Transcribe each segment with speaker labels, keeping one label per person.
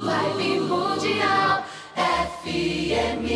Speaker 1: Vibe Mundial FM.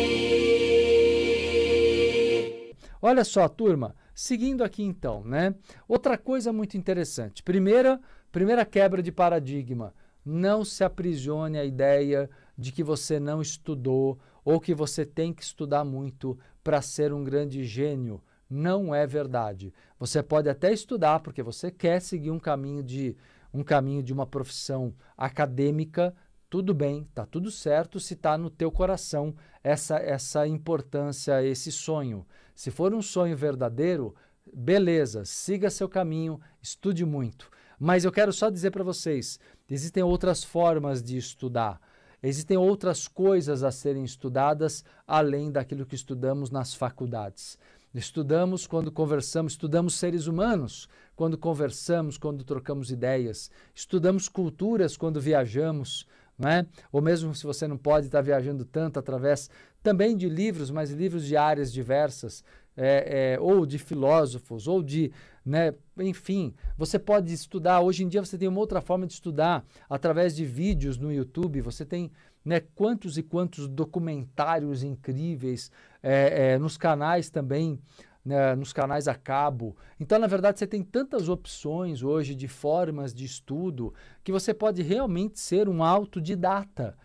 Speaker 1: Olha só, turma, seguindo aqui então, né? Outra coisa muito interessante. Primeira, primeira quebra de paradigma. Não se aprisione à ideia de que você não estudou ou que você tem que estudar muito para ser um grande gênio. Não é verdade. Você pode até estudar porque você quer seguir um caminho de um caminho de uma profissão acadêmica, tudo bem, tá tudo certo se está no teu coração essa, essa importância, esse sonho. Se for um sonho verdadeiro, beleza, siga seu caminho, estude muito. Mas eu quero só dizer para vocês: existem outras formas de estudar. Existem outras coisas a serem estudadas além daquilo que estudamos nas faculdades. Estudamos quando conversamos, estudamos seres humanos quando conversamos, quando trocamos ideias, estudamos culturas quando viajamos, né? ou mesmo se você não pode estar viajando tanto através também de livros, mas livros de áreas diversas, é, é, ou de filósofos, ou de, né, enfim, você pode estudar. Hoje em dia você tem uma outra forma de estudar através de vídeos no YouTube. Você tem né, quantos e quantos documentários incríveis é, é nos canais também né, nos canais a cabo. Então, na verdade, você tem tantas opções hoje de formas de estudo que você pode realmente ser um autodidata.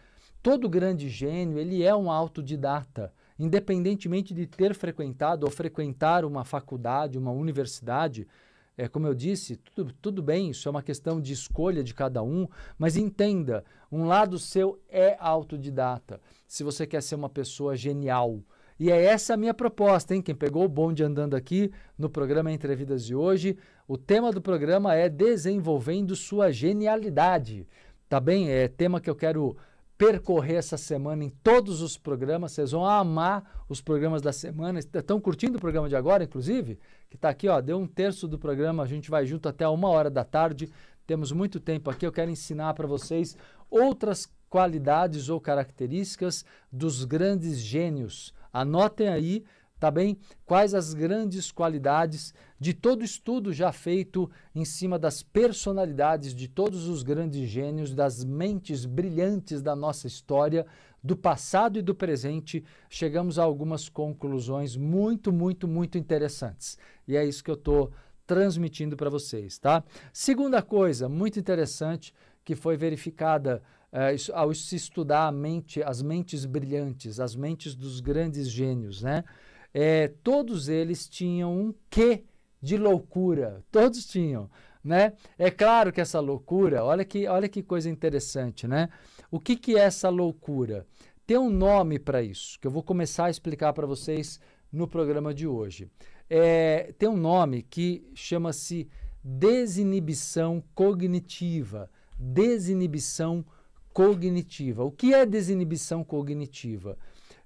Speaker 1: Todo grande gênio, ele é um autodidata independentemente de ter frequentado ou frequentar uma faculdade, uma universidade, é, como eu disse, tudo, tudo bem, isso é uma questão de escolha de cada um, mas entenda: um lado seu é autodidata. Se você quer ser uma pessoa genial, e é essa a minha proposta, hein? Quem pegou o bonde andando aqui no programa Entre Vidas de hoje, o tema do programa é Desenvolvendo Sua Genialidade. Tá bem? É tema que eu quero percorrer essa semana em todos os programas. Vocês vão amar os programas da semana. Estão curtindo o programa de agora, inclusive? Que está aqui, ó. Deu um terço do programa. A gente vai junto até uma hora da tarde. Temos muito tempo aqui. Eu quero ensinar para vocês outras qualidades ou características dos grandes gênios Anotem aí, tá bem? Quais as grandes qualidades de todo estudo já feito em cima das personalidades de todos os grandes gênios, das mentes brilhantes da nossa história, do passado e do presente, chegamos a algumas conclusões muito, muito, muito interessantes. E é isso que eu estou transmitindo para vocês, tá? Segunda coisa muito interessante que foi verificada é, ao se estudar a mente, as mentes brilhantes, as mentes dos grandes gênios, né? É, todos eles tinham um quê de loucura, todos tinham, né? É claro que essa loucura, olha que, olha que coisa interessante, né? O que, que é essa loucura? Tem um nome para isso, que eu vou começar a explicar para vocês no programa de hoje. É, tem um nome que chama-se desinibição cognitiva, desinibição cognitiva cognitiva. O que é desinibição cognitiva?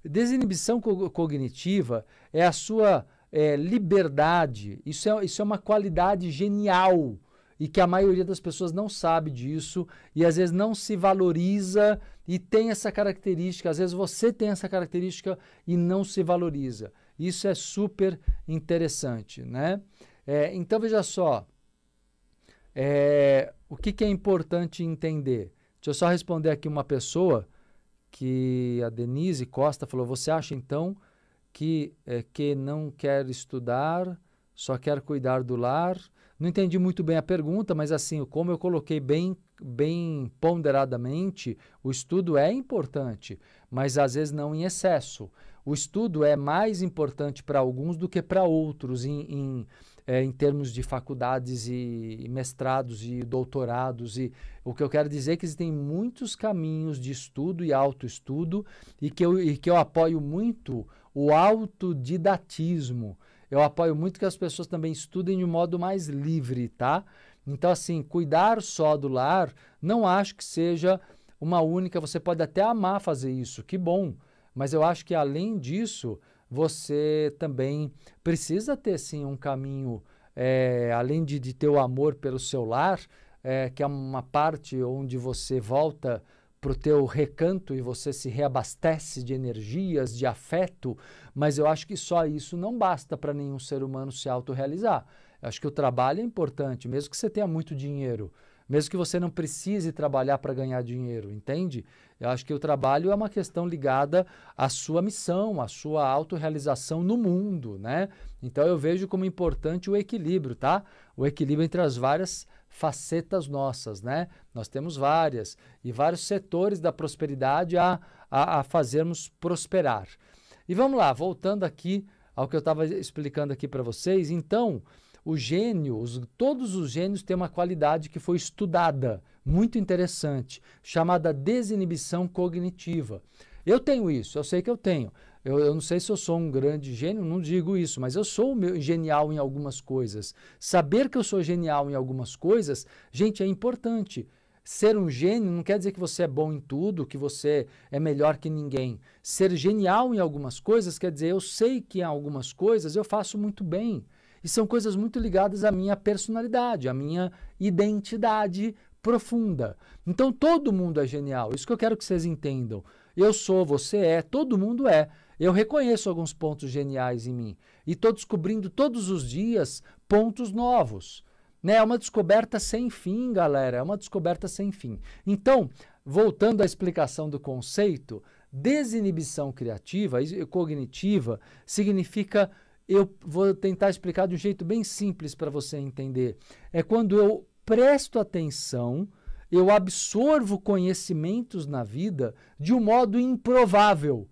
Speaker 1: Desinibição co cognitiva é a sua é, liberdade, isso é, isso é uma qualidade genial e que a maioria das pessoas não sabe disso e às vezes não se valoriza e tem essa característica. Às vezes você tem essa característica e não se valoriza. Isso é super interessante, né? É, então veja só, é, o que, que é importante entender? Deixa eu só responder aqui uma pessoa que a Denise Costa falou: Você acha então que é, que não quer estudar, só quer cuidar do lar? Não entendi muito bem a pergunta, mas assim, como eu coloquei bem, bem ponderadamente, o estudo é importante, mas às vezes não em excesso. O estudo é mais importante para alguns do que para outros em, em é, em termos de faculdades e, e mestrados e doutorados. E o que eu quero dizer é que existem muitos caminhos de estudo e autoestudo e que eu, e que eu apoio muito o autodidatismo. Eu apoio muito que as pessoas também estudem de um modo mais livre, tá? Então, assim, cuidar só do lar, não acho que seja uma única. Você pode até amar fazer isso, que bom. Mas eu acho que além disso, você também precisa ter sim um caminho, é, além de, de ter o amor pelo seu lar, é, que é uma parte onde você volta para o teu recanto e você se reabastece de energias, de afeto, mas eu acho que só isso não basta para nenhum ser humano se autorrealizar. Eu acho que o trabalho é importante, mesmo que você tenha muito dinheiro. Mesmo que você não precise trabalhar para ganhar dinheiro, entende? Eu acho que o trabalho é uma questão ligada à sua missão, à sua autorrealização no mundo, né? Então eu vejo como importante o equilíbrio, tá? O equilíbrio entre as várias facetas nossas, né? Nós temos várias e vários setores da prosperidade a, a, a fazermos prosperar. E vamos lá, voltando aqui ao que eu estava explicando aqui para vocês, então o gênio, os, todos os gênios têm uma qualidade que foi estudada, muito interessante, chamada desinibição cognitiva. Eu tenho isso, eu sei que eu tenho. Eu, eu, não sei se eu sou um grande gênio, não digo isso, mas eu sou genial em algumas coisas. Saber que eu sou genial em algumas coisas, gente, é importante. Ser um gênio não quer dizer que você é bom em tudo, que você é melhor que ninguém. Ser genial em algumas coisas quer dizer eu sei que em algumas coisas eu faço muito bem. E são coisas muito ligadas à minha personalidade, à minha identidade profunda. Então todo mundo é genial. Isso que eu quero que vocês entendam. Eu sou, você é, todo mundo é. Eu reconheço alguns pontos geniais em mim e estou descobrindo todos os dias pontos novos. Né? É uma descoberta sem fim, galera. É uma descoberta sem fim. Então, voltando à explicação do conceito, desinibição criativa e cognitiva significa eu vou tentar explicar de um jeito bem simples para você entender. É quando eu presto atenção, eu absorvo conhecimentos na vida de um modo improvável.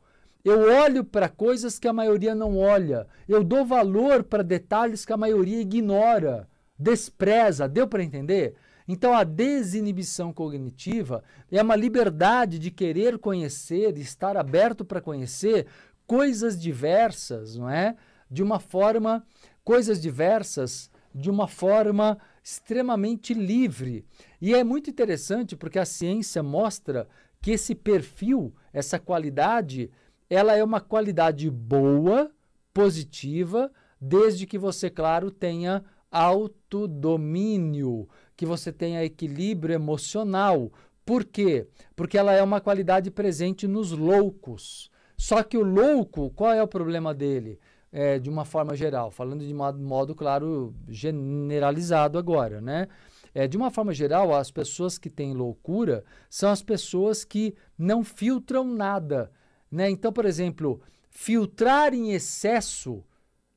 Speaker 1: Eu olho para coisas que a maioria não olha. Eu dou valor para detalhes que a maioria ignora, despreza. Deu para entender? Então, a desinibição cognitiva é uma liberdade de querer conhecer, de estar aberto para conhecer coisas diversas, não é? de uma forma, coisas diversas, de uma forma extremamente livre. E é muito interessante porque a ciência mostra que esse perfil, essa qualidade, ela é uma qualidade boa, positiva, desde que você, claro, tenha autodomínio, que você tenha equilíbrio emocional. Por quê? Porque ela é uma qualidade presente nos loucos. Só que o louco, qual é o problema dele? é, de uma forma geral, falando de modo, modo claro, generalizado agora, né? É, de uma forma geral, as pessoas que têm loucura são as pessoas que não filtram nada. Né? Então, por exemplo, filtrar em excesso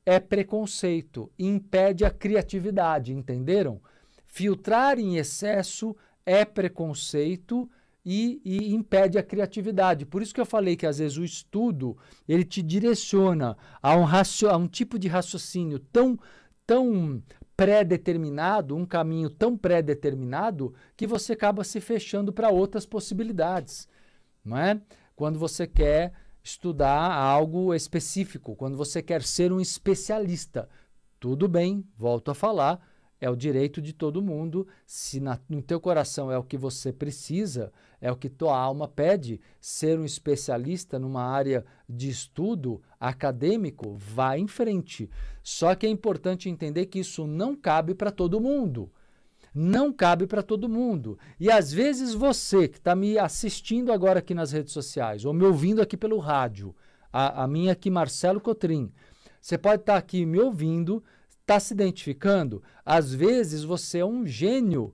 Speaker 1: é preconceito, impede a criatividade, entenderam? Filtrar em excesso é preconceito e, e, impede a criatividade. Por isso que eu falei que às vezes o estudo ele te direciona a um, racio, a um tipo de raciocínio tão, tão pré-determinado, um caminho tão pré-determinado, que você acaba se fechando para outras possibilidades. Não é? Quando você quer estudar algo específico, quando você quer ser um especialista. Tudo bem, volto a falar, é o direito de todo mundo. Se na, no teu coração é o que você precisa, é o que tua alma pede, ser um especialista numa área de estudo acadêmico, vá em frente. Só que é importante entender que isso não cabe para todo mundo. Não cabe para todo mundo. E às vezes você que está me assistindo agora aqui nas redes sociais, ou me ouvindo aqui pelo rádio, a, a minha aqui, Marcelo Cotrim, você pode estar tá aqui me ouvindo Está se identificando? Às vezes você é um gênio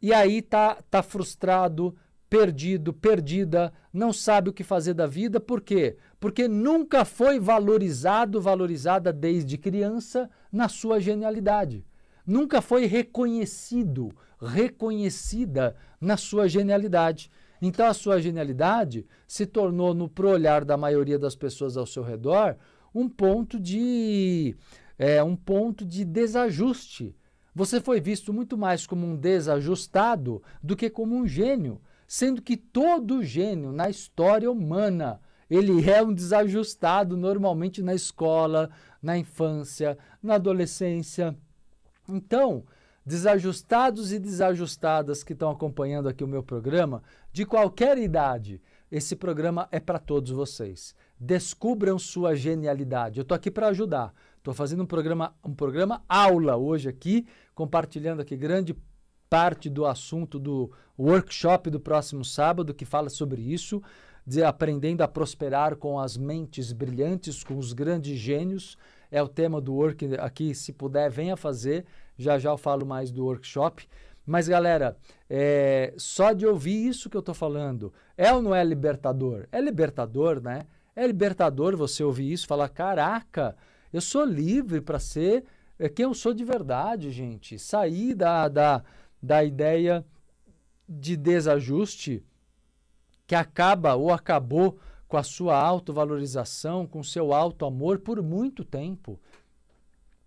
Speaker 1: e aí tá, tá frustrado, perdido, perdida, não sabe o que fazer da vida. Por quê? Porque nunca foi valorizado, valorizada desde criança na sua genialidade. Nunca foi reconhecido, reconhecida na sua genialidade. Então a sua genialidade se tornou, no pro olhar da maioria das pessoas ao seu redor, um ponto de é, um ponto de desajuste. Você foi visto muito mais como um desajustado do que como um gênio, sendo que todo gênio na história humana ele é um desajustado normalmente na escola, na infância, na adolescência. Então, desajustados e desajustadas que estão acompanhando aqui o meu programa, de qualquer idade, esse programa é para todos vocês. Descubram sua genialidade. Eu estou aqui para ajudar. Estou fazendo um programa, um programa aula hoje aqui, compartilhando aqui grande parte do assunto do workshop do próximo sábado, que fala sobre isso, de aprendendo a prosperar com as mentes brilhantes, com os grandes gênios. É o tema do work aqui. Se puder, venha fazer. Já já eu falo mais do workshop. Mas galera, é, só de ouvir isso que eu estou falando, é ou não é libertador? É libertador, né? É libertador você ouvir isso, falar: caraca, eu sou livre para ser é, quem eu sou de verdade, gente. Sair da, da, da ideia de desajuste que acaba ou acabou com a sua autovalorização, com o seu autoamor amor por muito tempo.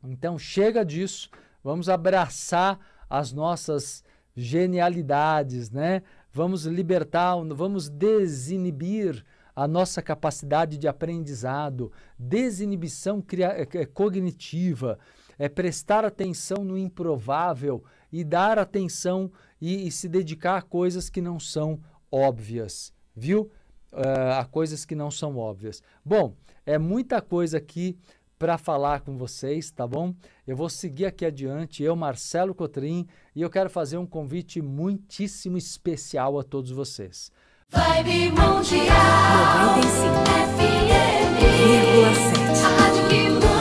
Speaker 1: Então chega disso, vamos abraçar as nossas genialidades, né? Vamos libertar, vamos desinibir a nossa capacidade de aprendizado, desinibição eh, eh, cognitiva, é prestar atenção no improvável e dar atenção e, e se dedicar a coisas que não são óbvias, viu? Uh, a coisas que não são óbvias. Bom, é muita coisa aqui para falar com vocês, tá bom? Eu vou seguir aqui adiante, eu, Marcelo Cotrim, e eu quero fazer um convite muitíssimo especial a todos vocês. Vibe Mundial 95,7 A rádio que muda